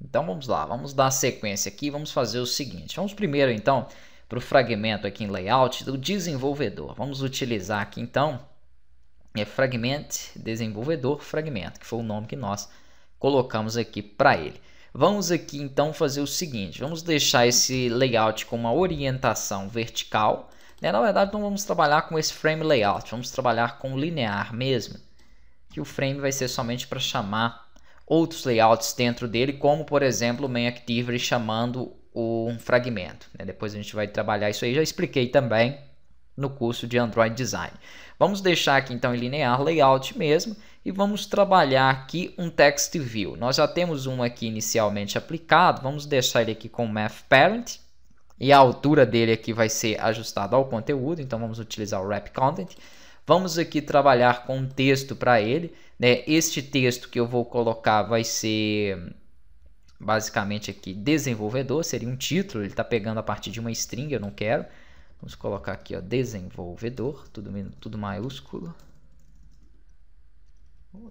Então vamos lá, vamos dar sequência aqui, vamos fazer o seguinte. Vamos primeiro então para o fragmento aqui em layout do desenvolvedor. Vamos utilizar aqui então é fragment desenvolvedor fragmento, que foi o nome que nós colocamos aqui para ele. Vamos aqui então fazer o seguinte, vamos deixar esse layout com uma orientação vertical. Né? Na verdade não vamos trabalhar com esse frame layout, vamos trabalhar com linear mesmo, que o frame vai ser somente para chamar outros layouts dentro dele, como por exemplo o main activity chamando um fragmento. Né? Depois a gente vai trabalhar isso aí, já expliquei também no curso de Android Design. Vamos deixar aqui então em linear layout mesmo e vamos trabalhar aqui um text view. Nós já temos um aqui inicialmente aplicado, vamos deixar ele aqui com math parent e a altura dele aqui vai ser ajustada ao conteúdo, então vamos utilizar o wrap content. Vamos aqui trabalhar com um texto para ele. Né? Este texto que eu vou colocar vai ser basicamente aqui desenvolvedor, seria um título, ele está pegando a partir de uma string, eu não quero. Vamos colocar aqui ó, desenvolvedor, tudo, tudo maiúsculo.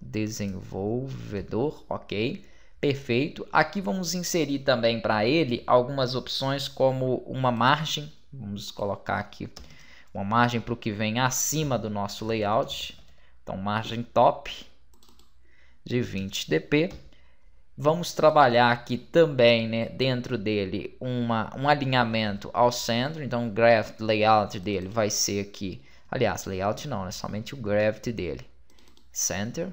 Desenvolvedor, ok. Perfeito. Aqui vamos inserir também para ele algumas opções como uma margem. Vamos colocar aqui uma margem para o que vem acima do nosso layout. Então, margem top de 20 dp. Vamos trabalhar aqui também né, dentro dele uma, um alinhamento ao centro. Então, o graph layout dele vai ser aqui. Aliás, layout não, é né, somente o gravity dele. Center.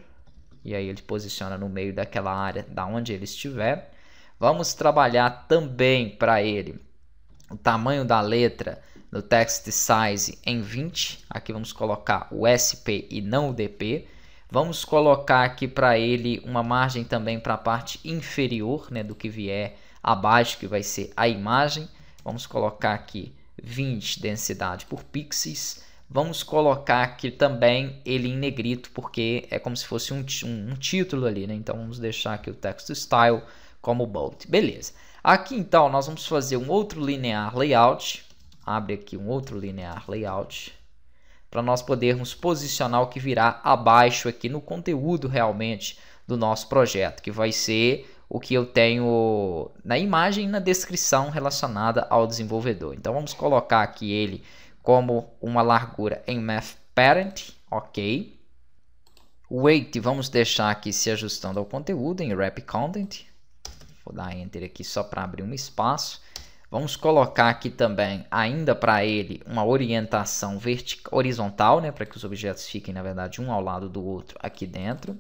E aí ele posiciona no meio daquela área da onde ele estiver. Vamos trabalhar também para ele o tamanho da letra no text size em 20. Aqui vamos colocar o SP e não o DP. Vamos colocar aqui para ele uma margem também para a parte inferior, né, do que vier abaixo, que vai ser a imagem. Vamos colocar aqui 20 densidade por pixels. Vamos colocar aqui também ele em negrito, porque é como se fosse um, um, um título ali, né? Então vamos deixar aqui o text style como bold. Beleza. Aqui então nós vamos fazer um outro linear layout abre aqui um outro linear layout para nós podermos posicionar o que virá abaixo aqui no conteúdo realmente do nosso projeto, que vai ser o que eu tenho na imagem e na descrição relacionada ao desenvolvedor. Então vamos colocar aqui ele como uma largura em math parent, ok. Weight vamos deixar aqui se ajustando ao conteúdo em wrap content. Vou dar enter aqui só para abrir um espaço Vamos colocar aqui também, ainda para ele, uma orientação vertical, horizontal, né, para que os objetos fiquem, na verdade, um ao lado do outro aqui dentro.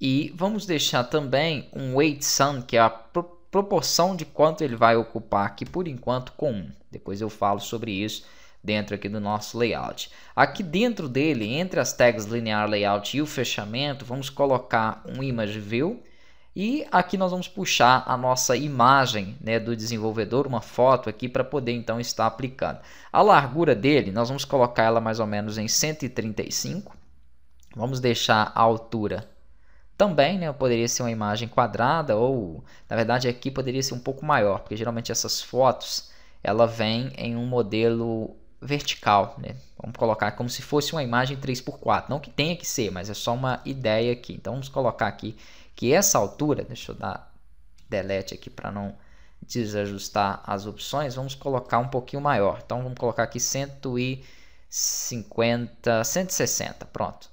E vamos deixar também um weight sum, que é a pro proporção de quanto ele vai ocupar aqui, por enquanto, com 1. Depois eu falo sobre isso dentro aqui do nosso layout. Aqui dentro dele, entre as tags linear layout e o fechamento, vamos colocar um image view, e aqui nós vamos puxar a nossa imagem né, do desenvolvedor, uma foto aqui para poder então estar aplicando. A largura dele, nós vamos colocar ela mais ou menos em 135. Vamos deixar a altura também, né? Poderia ser uma imagem quadrada ou, na verdade, aqui poderia ser um pouco maior, porque geralmente essas fotos ela vem em um modelo vertical, né? Vamos colocar como se fosse uma imagem 3x4, não que tenha que ser, mas é só uma ideia aqui. Então vamos colocar aqui que essa altura, deixa eu dar delete aqui para não desajustar as opções, vamos colocar um pouquinho maior. Então vamos colocar aqui 150, 160, pronto.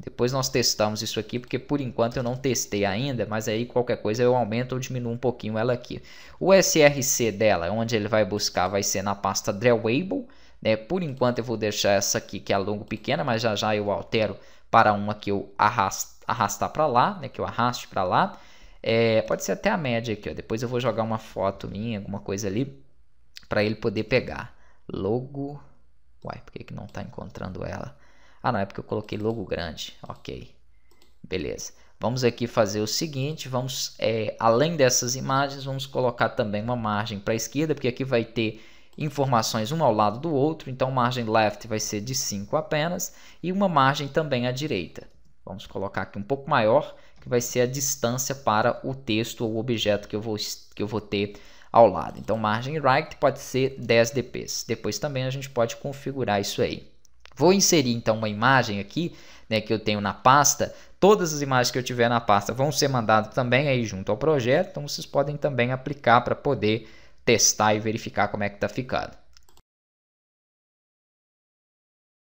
Depois nós testamos isso aqui, porque por enquanto eu não testei ainda, mas aí qualquer coisa eu aumento ou diminuo um pouquinho ela aqui. O SRC dela, onde ele vai buscar, vai ser na pasta drawable. Né? Por enquanto eu vou deixar essa aqui que é a longo pequena, mas já já eu altero para uma que eu arrast, arrastar para lá, né? que eu arraste para lá. É, pode ser até a média aqui, ó. depois eu vou jogar uma foto minha, alguma coisa ali, para ele poder pegar. Logo... Uai, por que, que não está encontrando ela? Ah, não, é porque eu coloquei logo grande. Ok, beleza. Vamos aqui fazer o seguinte, vamos é, além dessas imagens, vamos colocar também uma margem para a esquerda, porque aqui vai ter informações uma ao lado do outro, então margem left vai ser de 5 apenas e uma margem também à direita. Vamos colocar aqui um pouco maior, que vai ser a distância para o texto ou objeto que eu vou, que eu vou ter ao lado. Então margem right pode ser 10 dps. Depois também a gente pode configurar isso aí. Vou inserir então uma imagem aqui, né, que eu tenho na pasta. Todas as imagens que eu tiver na pasta vão ser mandadas também aí junto ao projeto, então vocês podem também aplicar para poder testar e verificar como é que tá ficando.